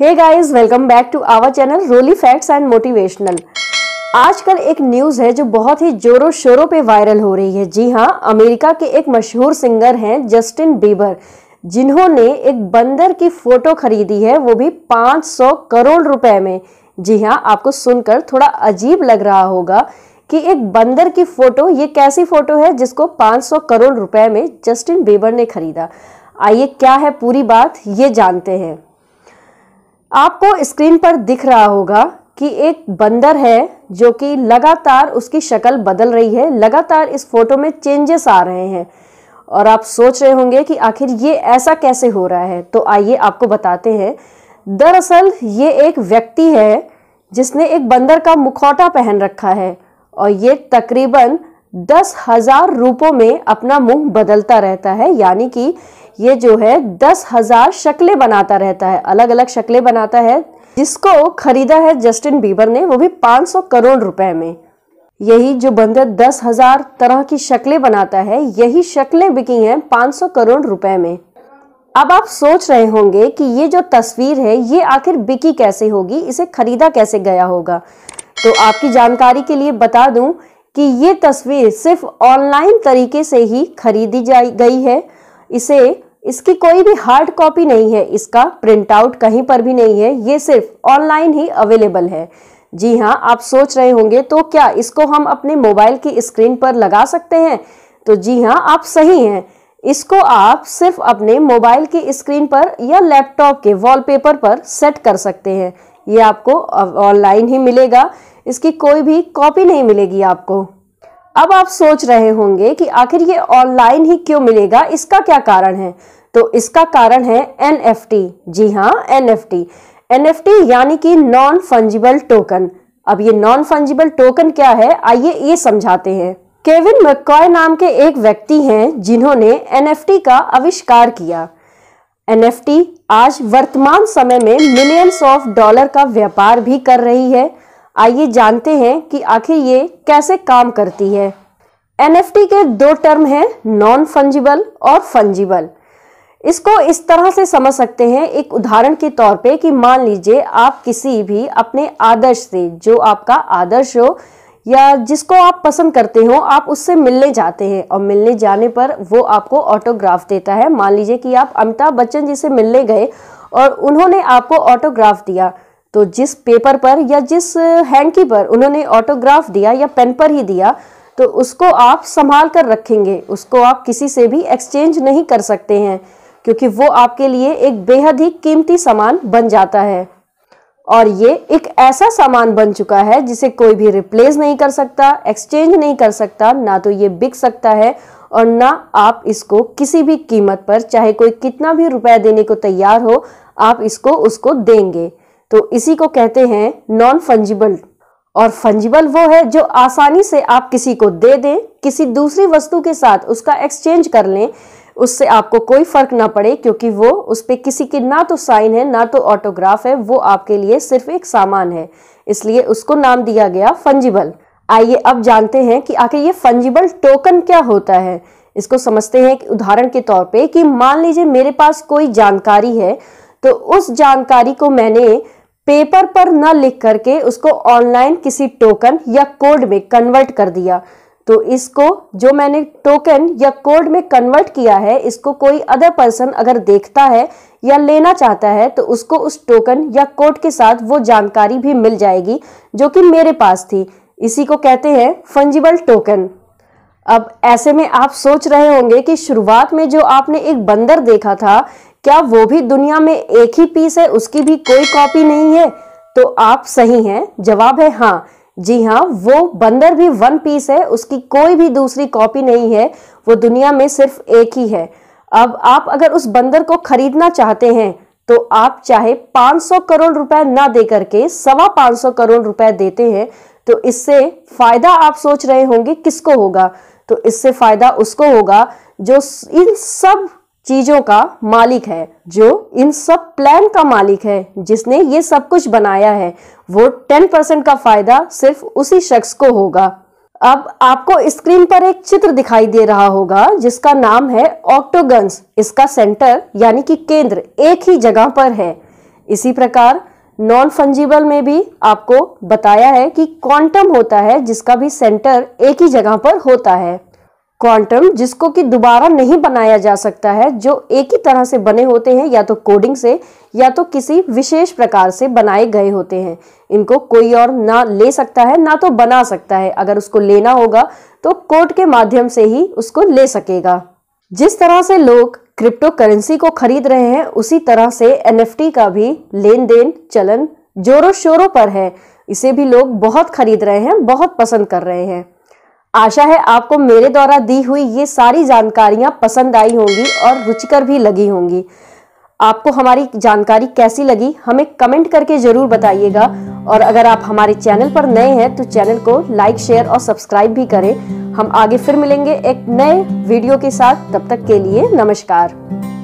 hey guys welcome back to our channel Roli facts and motivational आजकल एक news है जो बहुत ही जोरों शोरों पे वायरल हो रही है जी हाँ अमेरिका के एक मशहूर सिंगर हैं जस्टिन बीबर जिन्होंने एक बंदर की फ़ोटो खरीदी है वो भी 500 करोड़ रुपए में जी हाँ आपको सुनकर थोड़ा अजीब लग रहा होगा कि एक बंदर की फ़ोटो ये कैसी फ़ोटो है जिसको 500 करोड़ रुपए में जस्टिन बीबर ने खरीदा आइए क्या है पूरी बात ये जानते हैं आपको स्क्रीन पर दिख रहा होगा कि एक बंदर है जो कि लगातार उसकी शक्ल बदल रही है लगातार इस फोटो में चेंजेस आ रहे हैं और आप सोच रहे होंगे कि आखिर ये ऐसा कैसे हो रहा है तो आइए आपको बताते हैं दरअसल ये एक व्यक्ति है जिसने एक बंदर का मुखौटा पहन रखा है और ये तकरीबन दस हजार रूपों में अपना मुंह बदलता रहता है यानी कि ये जो है दस हजार शक्लें बनाता रहता है अलग अलग शक्लें बनाता है जिसको खरीदा है जस्टिन बीबर ने वो भी 500 करोड़ रुपए में यही जो बंदर दस हजार तरह की शक्लें बनाता है यही शक्लें बिकी हैं 500 करोड़ रुपए में अब आप सोच रहे होंगे कि ये जो तस्वीर है ये आखिर बिकी कैसे होगी इसे खरीदा कैसे गया होगा तो आपकी जानकारी के लिए बता दूं कि ये तस्वीर सिर्फ ऑनलाइन तरीके से ही खरीदी जा गई है इसे इसकी कोई भी हार्ड कॉपी नहीं है इसका प्रिंट आउट कहीं पर भी नहीं है ये सिर्फ ऑनलाइन ही अवेलेबल है जी हाँ आप सोच रहे होंगे तो क्या इसको हम अपने मोबाइल की स्क्रीन पर लगा सकते हैं तो जी हाँ आप सही हैं इसको आप सिर्फ अपने मोबाइल की स्क्रीन पर या लैपटॉप के वॉलपेपर पर सेट कर सकते हैं ये आपको ऑनलाइन ही मिलेगा इसकी कोई भी कॉपी नहीं मिलेगी आपको अब आप सोच रहे होंगे कि आखिर ये ऑनलाइन ही क्यों मिलेगा इसका क्या कारण है तो इसका कारण है एन जी हाँ एन एफ यानी कि नॉन फंजिबल टोकन अब ये नॉन फंजिबल टोकन क्या है आइए ये समझाते हैं केविन मैकॉय नाम के एक व्यक्ति हैं जिन्होंने एन का आविष्कार किया एन आज वर्तमान समय में मिलियंस ऑफ डॉलर का व्यापार भी कर रही है आइए जानते हैं कि आखिर ये कैसे काम करती है एन के दो टर्म हैं नॉन फंजिबल और फंजिबल इसको इस तरह से समझ सकते हैं एक उदाहरण के तौर पे कि मान लीजिए आप किसी भी अपने आदर्श से जो आपका आदर्श हो या जिसको आप पसंद करते हो आप उससे मिलने जाते हैं और मिलने जाने पर वो आपको ऑटोग्राफ देता है मान लीजिए कि आप अमिताभ बच्चन जी से मिलने गए और उन्होंने आपको ऑटोग्राफ दिया तो जिस पेपर पर या जिस हैंकी पर उन्होंने ऑटोग्राफ दिया या पेन पर ही दिया तो उसको आप संभाल कर रखेंगे उसको आप किसी से भी एक्सचेंज नहीं कर सकते हैं क्योंकि वो आपके लिए एक बेहद ही कीमती सामान बन जाता है और ये एक ऐसा सामान बन चुका है जिसे कोई भी रिप्लेस नहीं कर सकता एक्सचेंज नहीं कर सकता ना तो ये बिक सकता है और ना आप इसको किसी भी कीमत पर चाहे कोई कितना भी रुपया देने को तैयार हो आप इसको उसको देंगे तो इसी को कहते हैं नॉन फंजिबल और फंजिबल वो है जो आसानी से आप किसी को दे दें किसी दूसरी वस्तु के साथ उसका एक्सचेंज कर लें उससे आपको कोई फर्क ना पड़े क्योंकि वो उस पर किसी की ना तो साइन है ना तो ऑटोग्राफ है वो आपके लिए सिर्फ एक सामान है इसलिए उसको नाम दिया गया फंजिबल आइए अब जानते हैं कि आखिर ये फंजिबल टोकन क्या होता है इसको समझते हैं कि उदाहरण के तौर पे कि मान लीजिए मेरे पास कोई जानकारी है तो उस जानकारी को मैंने पेपर पर न लिख करके उसको ऑनलाइन किसी टोकन या कोड में कन्वर्ट कर दिया तो इसको जो मैंने टोकन या कोड में कन्वर्ट किया है इसको कोई अदर पर्सन अगर देखता है या लेना चाहता है तो उसको उस टोकन या कोड के साथ वो जानकारी भी मिल जाएगी जो कि मेरे पास थी इसी को कहते हैं फंजिबल टोकन अब ऐसे में आप सोच रहे होंगे कि शुरुआत में जो आपने एक बंदर देखा था क्या वो भी दुनिया में एक ही पीस है उसकी भी कोई कॉपी नहीं है तो आप सही हैं जवाब है हाँ जी हाँ वो बंदर भी वन पीस है उसकी कोई भी दूसरी कॉपी नहीं है वो दुनिया में सिर्फ एक ही है अब आप अगर उस बंदर को खरीदना चाहते हैं तो आप चाहे 500 करोड़ रुपए ना दे करके सवा पाँच सौ करोड़ रुपए देते हैं तो इससे फायदा आप सोच रहे होंगे किसको होगा तो इससे फायदा उसको होगा जो इन सब चीजों का मालिक है जो इन सब प्लान का मालिक है जिसने ये सब कुछ बनाया है वो टेन परसेंट का फायदा सिर्फ उसी शख्स को होगा अब आपको स्क्रीन पर एक चित्र दिखाई दे रहा होगा जिसका नाम है ऑक्टोगन्स इसका सेंटर यानी कि केंद्र एक ही जगह पर है इसी प्रकार नॉन फंजिबल में भी आपको बताया है कि क्वांटम होता है जिसका भी सेंटर एक ही जगह पर होता है क्वांटम जिसको कि दोबारा नहीं बनाया जा सकता है जो एक ही तरह से बने होते हैं या तो कोडिंग से या तो किसी विशेष प्रकार से बनाए गए होते हैं इनको कोई और ना ले सकता है ना तो बना सकता है अगर उसको लेना होगा तो कोर्ट के माध्यम से ही उसको ले सकेगा जिस तरह से लोग क्रिप्टो करेंसी को खरीद रहे हैं उसी तरह से एन का भी लेन देन चलन जोरों शोरों पर है इसे भी लोग बहुत खरीद रहे हैं बहुत पसंद कर रहे हैं आशा है आपको मेरे द्वारा दी हुई ये सारी जानकारियाँ पसंद आई होंगी और रुचिकर भी लगी होंगी आपको हमारी जानकारी कैसी लगी हमें कमेंट करके ज़रूर बताइएगा और अगर आप हमारे चैनल पर नए हैं तो चैनल को लाइक शेयर और सब्सक्राइब भी करें हम आगे फिर मिलेंगे एक नए वीडियो के साथ तब तक के लिए नमस्कार